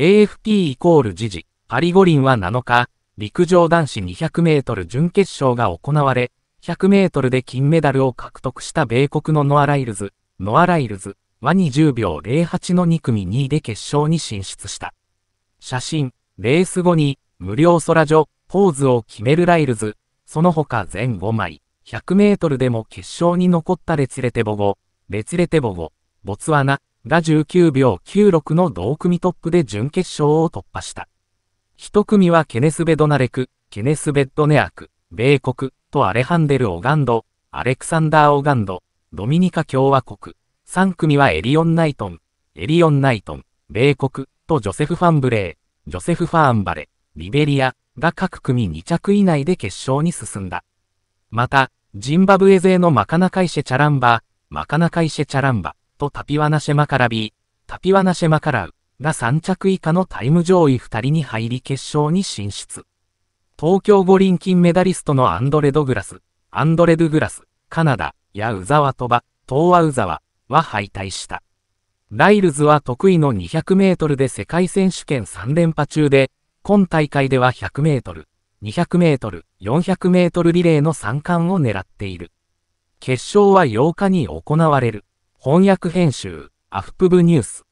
AFP イコール時事、パリ五輪は7日、陸上男子200メートル準決勝が行われ、100メートルで金メダルを獲得した米国のノア・ライルズ、ノア・ライルズは20秒08の2組2位で決勝に進出した。写真、レース後に、無料空女、ポーズを決めるライルズ、その他全5枚、100メートルでも決勝に残ったレツレテボゴ、レツレテボゴ、ボツワナ、が19秒96の同組トップで準決勝を突破した。一組はケネス・ベドナレク、ケネス・ベッドネアク、米国とアレハンデル・オガンド、アレクサンダー・オガンド、ドミニカ共和国。三組はエリオン・ナイトン、エリオン・ナイトン、米国とジョセフ・ファンブレー、ジョセフ・ファーンバレ、リベリアが各組2着以内で決勝に進んだ。また、ジンバブエ勢のマカナカイシェ・チャランバ、マカナカイシェ・チャランバ、とタピワナシェマカラビ、タピワナシェマカラウが3着以下のタイム上位2人に入り決勝に進出。東京五輪金メダリストのアンドレ・ドグラス、アンドレ・ドグラス、カナダ、やウザワトバ、東ア・ウザワは敗退した。ライルズは得意の200メートルで世界選手権3連覇中で、今大会では100メートル、200メートル、400メートルリレーの3冠を狙っている。決勝は8日に行われる。翻訳編集、アフプブニュース。